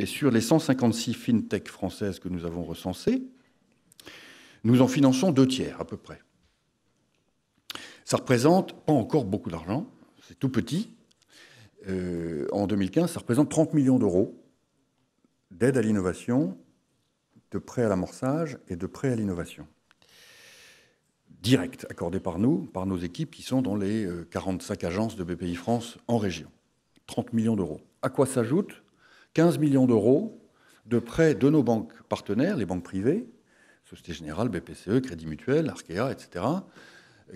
Et sur les 156 fintech françaises que nous avons recensées, nous en finançons deux tiers à peu près. Ça représente pas encore beaucoup d'argent, c'est tout petit. Euh, en 2015, ça représente 30 millions d'euros d'aide à l'innovation, de prêts à l'amorçage et de prêts à l'innovation. Direct, accordé par nous, par nos équipes qui sont dans les 45 euh, agences de BPI France en région. 30 millions d'euros. À quoi s'ajoute 15 millions d'euros de prêts de nos banques partenaires, les banques privées, Société Générale, BPCE, Crédit Mutuel, Arkea, etc.,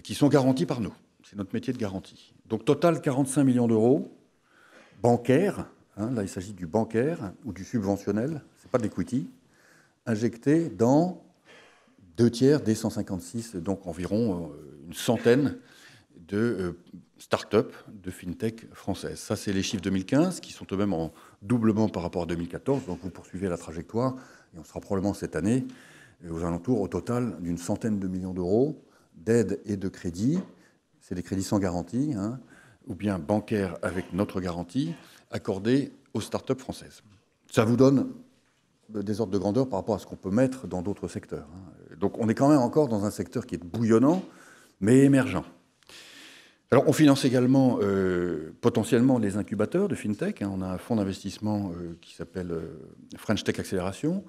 qui sont garantis par nous. C'est notre métier de garantie. Donc total 45 millions d'euros bancaires, hein, là il s'agit du bancaire ou du subventionnel, Ce n'est pas de l'equity, injectés dans deux tiers des 156, donc environ euh, une centaine de euh, start-up, de fintech françaises. Ça, c'est les chiffres 2015 qui sont eux-mêmes en doublement par rapport à 2014. Donc vous poursuivez la trajectoire et on sera probablement cette année euh, aux alentours au total d'une centaine de millions d'euros d'aides et de crédits. C'est des crédits sans garantie, hein, ou bien bancaires avec notre garantie, accordés aux start-up françaises. Ça vous donne euh, des ordres de grandeur par rapport à ce qu'on peut mettre dans d'autres secteurs. Hein. Donc on est quand même encore dans un secteur qui est bouillonnant, mais émergent. Alors, on finance également euh, potentiellement les incubateurs de FinTech. Hein. On a un fonds d'investissement euh, qui s'appelle euh, French Tech Accélération,